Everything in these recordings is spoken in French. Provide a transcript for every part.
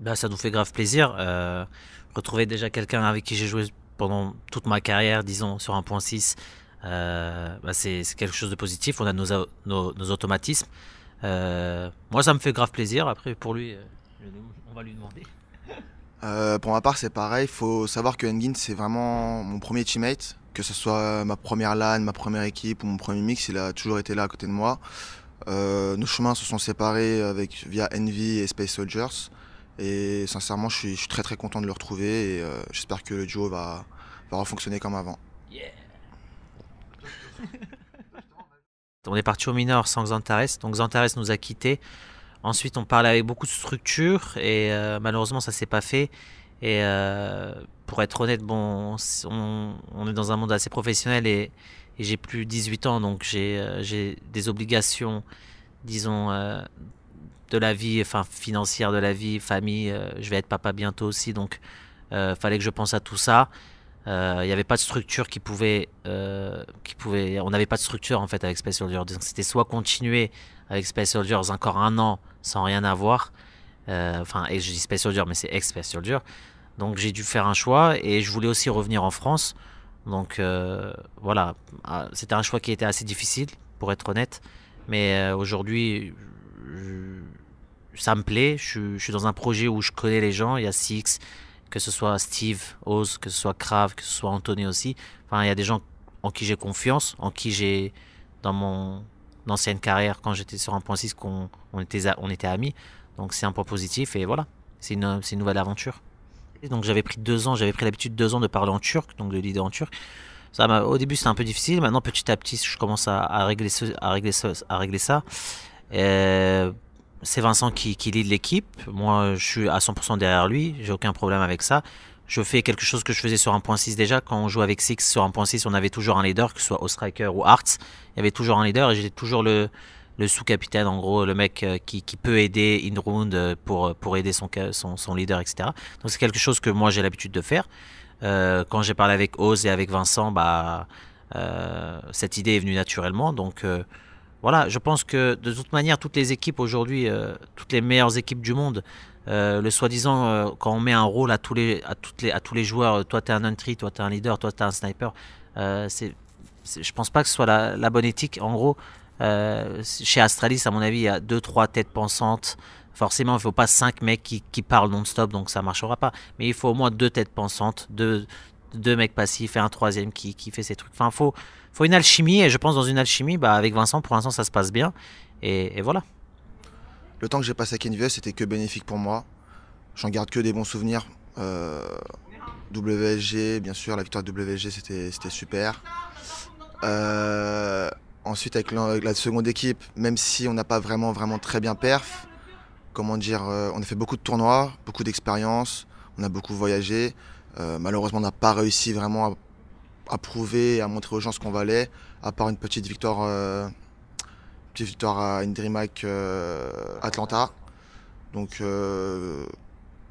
Bah, ça nous fait grave plaisir. Euh, retrouver déjà quelqu'un avec qui j'ai joué pendant toute ma carrière, disons, sur 1.6, euh, bah, c'est quelque chose de positif. On a nos, automatismes. Euh, moi, ça me fait grave plaisir. Après, pour lui, on va lui demander. pour ma part, c'est pareil. Il faut savoir que Engin, c'est vraiment mon premier teammate. Que ce soit ma première LAN, ma première équipe ou mon premier mix, il a toujours été là à côté de moi. nos chemins se sont séparés avec, via Envy et Space Soldiers. Et sincèrement, je suis, très très content de le retrouver et euh, j'espère que le duo va, va refonctionner comme avant. Yeah. on est parti au mineur sans Xantares, donc Xantares nous a quittés. Ensuite, on parlait avec beaucoup de structures et euh, malheureusement, ça s'est pas fait. Et euh, pour être honnête, bon, on, est dans un monde assez professionnel et, j'ai plus 18 ans, donc j'ai des obligations, disons, de la vie, enfin financière de la vie, famille. Euh, je vais être papa bientôt aussi, donc euh, fallait que je pense à tout ça. Il euh, n'y avait pas de structure qui pouvait, euh, qui pouvait, on n'avait pas de structure en fait avec Space Soldiers. Donc c'était soit continuer avec Space Soldiers encore un an sans rien avoir. Enfin, et je dis Space Soldier, mais c'est ex Space Soldier. Donc j'ai dû faire un choix et je voulais aussi revenir en France. Donc voilà, ah, c'était un choix qui était assez difficile pour être honnête. Mais aujourd'hui, ça me plaît. Je, suis dans un projet où je connais les gens. Il y a Six, que ce soit Steve, Oz, que ce soit Krav, que ce soit Anthony aussi. Enfin, il y a des gens en qui j'ai confiance, en qui j'ai, dans mon ancienne carrière, quand j'étais sur 1.6, qu'on on était, on était amis. Donc c'est un point positif et voilà, c'est une, une, nouvelle aventure. donc j'avais pris deux ans, j'avais pris l'habitude deux ans de parler en turc, donc de l'idée en turc. Ça, au début c'était un peu difficile, maintenant petit à petit je commence à, régler, à, régler à régler ça. Et c'est Vincent qui, qui lead l'équipe. Moi, je suis à 100% derrière lui. J'ai aucun problème avec ça. Je fais quelque chose que je faisais sur 1.6 déjà. Quand on jouait avec Six sur 1.6, on avait toujours un leader, que ce soit striker ou Arts. Il y avait toujours un leader et j'étais toujours le, le sous-capitaine, en gros, le mec euh, qui, peut aider in round euh, pour, euh, pour aider son, son, son leader, etc. Donc c'est quelque chose que moi j'ai l'habitude de faire. quand j'ai parlé avec Oz et avec Vincent, bah, cette idée est venue naturellement. Donc voilà, je pense que de toute manière, toutes les équipes aujourd'hui, euh, toutes les meilleures équipes du monde, euh, le soi-disant, euh, quand on met un rôle à tous les, à toutes les, à tous les joueurs, toi tu es un entry, toi tu es un leader, toi tu es un sniper, c'est, je pense pas que ce soit la, bonne éthique. En gros, chez Astralis, à mon avis, il y a deux, trois têtes pensantes. Forcément, il ne faut pas cinq mecs qui, parlent non-stop, donc ça ne marchera pas. Mais il faut au moins deux têtes pensantes, deux, deux mecs passifs et un troisième qui, fait ses trucs. Enfin, faut, faut une alchimie, et je pense dans une alchimie, bah, avec Vincent, pour l'instant, ça se passe bien. Et, voilà. Le temps que j'ai passé avec NVS, c'était que bénéfique pour moi. J'en garde que des bons souvenirs. Euh, WSG, bien sûr, la victoire de WSG, c'était super. Euh, ensuite, avec la, seconde équipe, même si on n'a pas vraiment, vraiment très bien perf, comment dire, euh, on a fait beaucoup de tournois, beaucoup d'expériences, on a beaucoup voyagé. Euh, malheureusement, on n'a pas réussi vraiment à, prouver prouver, à montrer aux gens ce qu'on valait, à part une petite victoire, euh, petite à une DreamHack Atlanta. Donc, euh,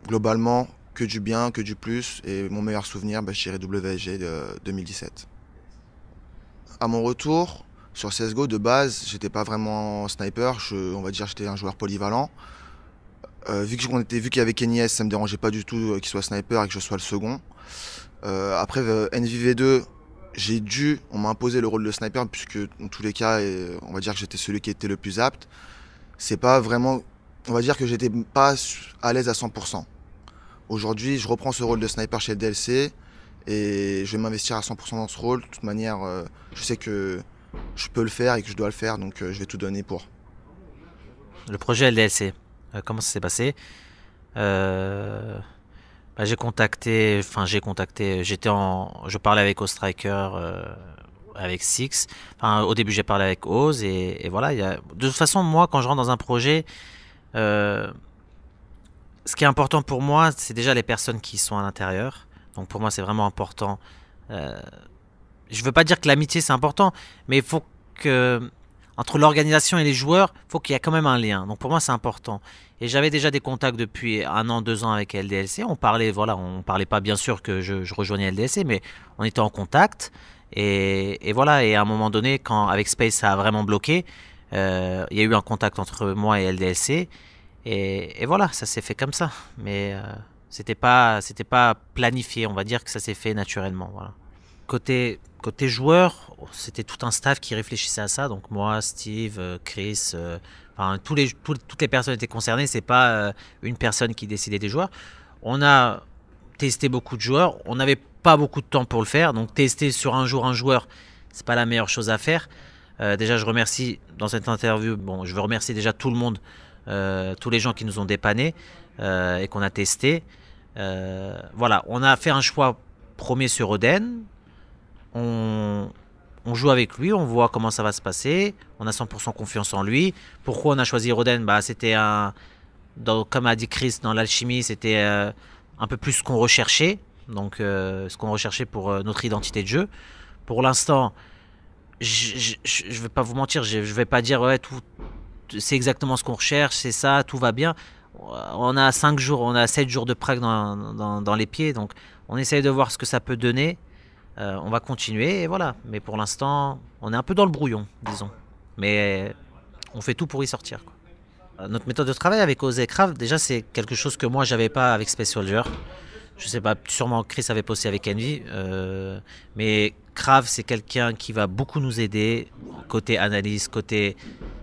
globalement, que du bien, que du plus. Et mon meilleur souvenir, bah, je WSG de 2017. À mon retour, sur CSGO, de base, j'étais pas vraiment sniper. on va dire j'étais un joueur polyvalent. Euh, vu qu'on était, vu qu'il y avait ça me dérangeait pas du tout euh, qu'il soit sniper et que je sois le second. Euh, après NVV2, j'ai dû, on m'a imposé le rôle de sniper puisque dans tous les cas, on va dire que j'étais celui qui était le plus apte. C'est pas vraiment, on va dire que j'étais pas à l'aise à 100%. Aujourd'hui, je reprends ce rôle de sniper chez DLC et je vais m'investir à 100% dans ce rôle. De toute manière, je sais que je peux le faire et que je dois le faire, donc je vais tout donner pour. Le projet LDLC, euh, comment ça s'est passé euh, bah, J'ai contacté, enfin j'ai contacté, j'étais en, je parlais avec Ostriker, euh, avec Six. Enfin, au début j'ai parlé avec Oz et, voilà. de toute façon, moi quand je rentre dans un projet, ce qui est important pour moi, c'est déjà les personnes qui sont à l'intérieur. Donc pour moi, c'est vraiment important. je veux pas dire que l'amitié c'est important, mais il faut que entre l'organisation et les joueurs, il faut qu'il y ait quand même un lien. Donc pour moi, c'est important. Et j'avais déjà des contacts depuis un an, deux ans avec LDLC. On parlait, voilà, on parlait pas bien sûr que je, rejoignais LDLC, mais on était en contact. Et, voilà, et à un moment donné, quand avec Space ça a vraiment bloqué, euh, il y a eu un contact entre moi et LDLC. Et, voilà, ça s'est fait comme ça. Mais euh, c'était pas, c'était pas planifié. On va dire que ça s'est fait naturellement. Voilà côté, côté joueur, c'était tout un staff qui réfléchissait à ça. Donc moi, Steve, euh, Chris, euh, tous les, toutes les personnes étaient concernées. C'est pas euh, une personne qui décidait des joueurs. On a testé beaucoup de joueurs. On n'avait pas beaucoup de temps pour le faire. Donc tester sur un jour un joueur, c'est pas la meilleure chose à faire. déjà, je remercie dans cette interview. Bon, je veux remercier déjà tout le monde, tous les gens qui nous ont dépannés et qu'on a testé. voilà, on a fait un choix premier sur Oden, on, joue avec lui, on voit comment ça va se passer, on a 100% confiance en lui. Pourquoi on a choisi Roden bah, C'était un. comme a dit Chris dans l'alchimie, c'était euh, un peu plus ce qu'on recherchait, donc euh, ce qu'on recherchait pour euh, notre identité de jeu. Pour l'instant, je ne vais pas vous mentir, je ne vais pas dire tout, c'est exactement ce qu'on recherche, c'est ça, tout va bien. On a 5 jours, on a 7 jours de prague dans, dans les pieds, donc on essaye de voir ce que ça peut donner. Euh, on va continuer et voilà. Mais pour l'instant, on est un peu dans le brouillon, disons. Mais on fait tout pour y sortir. Euh, notre méthode de travail avec OZ Crave, déjà, c'est quelque chose que moi, j'avais pas avec Space Soldier. Je sais pas, sûrement Chris avait posé avec Envy. Euh, mais Krav, c'est quelqu'un qui va beaucoup nous aider côté analyse, côté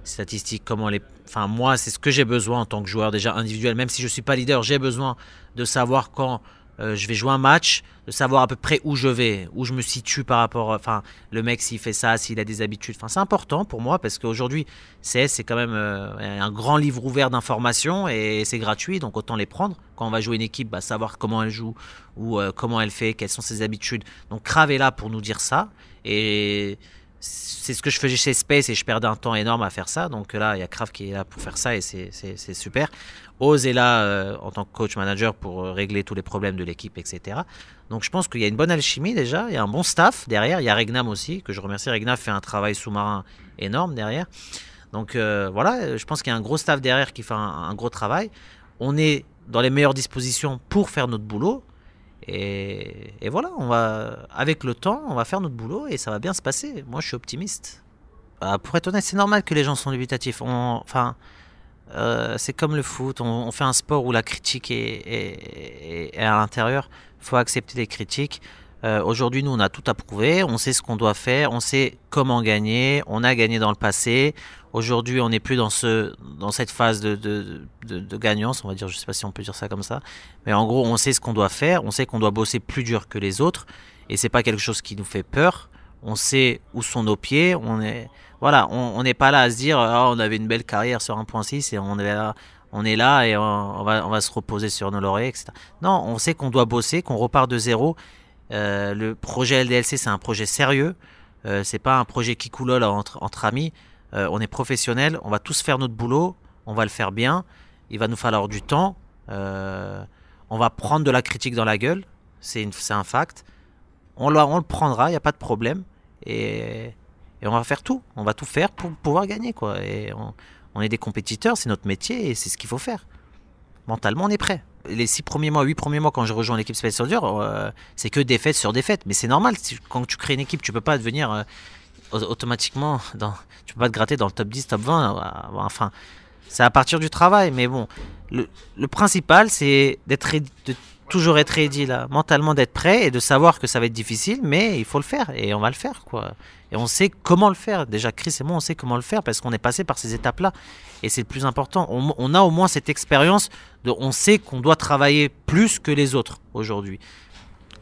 statistique. comment les. Enfin, moi, c'est ce que j'ai besoin en tant que joueur déjà individuel. Même si je ne suis pas leader, j'ai besoin de savoir quand euh, je vais jouer un match, de savoir à peu près où je vais, où je me situe par rapport. Enfin, le mec, s'il fait ça, s'il a des habitudes. Enfin, c'est important pour moi parce qu'aujourd'hui, c'est quand même euh, un grand livre ouvert d'informations et c'est gratuit, donc autant les prendre. Quand on va jouer une équipe, bah, savoir comment elle joue ou euh, comment elle fait, quelles sont ses habitudes. Donc, Crave est là pour nous dire ça. Et c'est ce que je faisais chez Space et je perdais un temps énorme à faire ça. Donc là, il y a Kraft qui est là pour faire ça et c'est super. Oz est là euh, en tant que coach manager pour euh, régler tous les problèmes de l'équipe, etc. Donc je pense qu'il y a une bonne alchimie déjà, il y a un bon staff derrière, il y a Regnam aussi, que je remercie. Regnam fait un travail sous-marin énorme derrière. Donc euh, voilà, je pense qu'il y a un gros staff derrière qui fait un gros travail. On est dans les meilleures dispositions pour faire notre boulot. Et, voilà, on va, avec le temps, on va faire notre boulot et ça va bien se passer. Moi, je suis optimiste. Bah, pour être honnête, c'est normal que les gens sont dubitatifs. enfin, euh, c'est comme le foot, on, fait un sport où la critique est, est à l'intérieur. Il faut accepter les critiques. Euh, aujourd'hui, nous, on a tout approuvé, on sait ce qu'on doit faire, on sait comment gagner, on a gagné dans le passé. Aujourd'hui, on n'est plus dans, ce, dans cette phase de, de, de, gagnance, on va dire, je ne sais pas si on peut dire ça comme ça, mais en gros, on sait ce qu'on doit faire, on sait qu'on doit bosser plus dur que les autres, et c'est pas quelque chose qui nous fait peur. On sait où sont nos pieds, on est, voilà, on n'est pas là à se dire, ah, on avait une belle carrière sur 1.6 et on est là, on est là et on, va, on va se reposer sur nos lauriers, etc. Non, on sait qu'on doit bosser, qu'on repart de zéro euh, le projet LDLC, c'est un projet sérieux. Euh, c'est pas un projet qui coulole entre, amis. Euh, on est professionnels, on va tous faire notre boulot, on va le faire bien. Il va nous falloir du temps. on va prendre de la critique dans la gueule, c'est un fact. On, le prendra, il n'y a pas de problème. Et, on va faire tout. On va tout faire pour pouvoir gagner. Quoi. on, on est des compétiteurs, c'est notre métier et c'est ce qu'il faut faire. Mentalement, on est prêt les six premiers mois, huit premiers mois, quand je rejoins l'équipe Space Soldier, euh, c'est que défaite sur défaite. Mais c'est normal, quand tu crées une équipe, tu peux pas devenir euh, automatiquement, dans, tu peux pas te gratter dans le top 10, top 20. Euh, enfin, c'est à partir du travail. Mais bon, le, le principal, c'est d'être de toujours être ready là, mentalement d'être prêt et de savoir que ça va être difficile, mais il faut le faire et on va le faire quoi. Et on sait comment le faire. Déjà, Chris et moi, on sait comment le faire parce qu'on est passé par ces étapes-là et c'est le plus important. On, a au moins cette expérience de, on sait qu'on doit travailler plus que les autres aujourd'hui.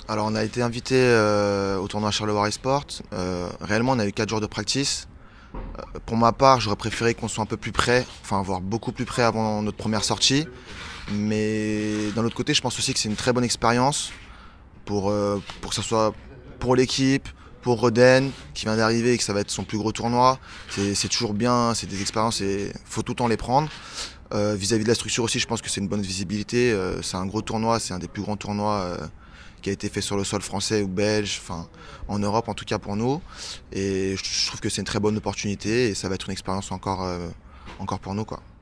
Alors, on a été invité euh, au tournoi Charleroi Sport. Euh, réellement, on a eu 4 jours de practice. Euh, pour ma part, j'aurais préféré qu'on soit un peu plus près, enfin, voire beaucoup plus près avant notre première sortie. Mais d'un autre côté, je pense aussi que c'est une très bonne expérience pour, euh, pour que ce soit pour l'équipe, pour Roden qui vient d'arriver et que ça va être son plus gros tournoi. C'est toujours bien, c'est des expériences et faut tout le temps les prendre. Euh, vis-à-vis de la structure aussi, je pense que c'est une bonne visibilité. Euh, c'est un gros tournoi, c'est un des plus grands tournois qui a été fait sur le sol français ou belge, enfin en Europe en tout cas pour nous. Et je trouve que c'est une très bonne opportunité et ça va être une expérience encore, encore pour nous. quoi.